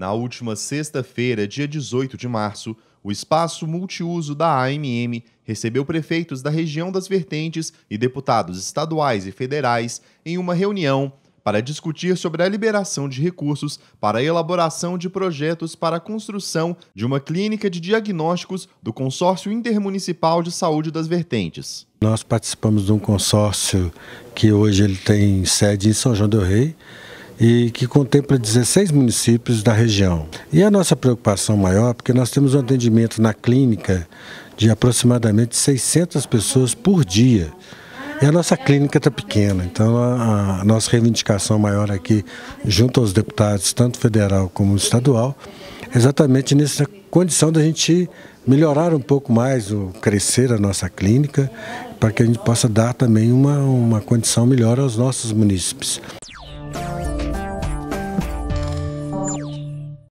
Na última sexta-feira, dia 18 de março, o espaço multiuso da AMM recebeu prefeitos da região das vertentes e deputados estaduais e federais em uma reunião para discutir sobre a liberação de recursos para a elaboração de projetos para a construção de uma clínica de diagnósticos do Consórcio Intermunicipal de Saúde das Vertentes. Nós participamos de um consórcio que hoje ele tem sede em São João del Rei e que contempla 16 municípios da região. E a nossa preocupação maior, porque nós temos um atendimento na clínica de aproximadamente 600 pessoas por dia. E a nossa clínica está pequena, então a, a, nossa reivindicação maior aqui, junto aos deputados, tanto federal como estadual, é exatamente nessa condição da gente melhorar um pouco mais, o crescer a nossa clínica, para que a gente possa dar também uma, uma condição melhor aos nossos munícipes.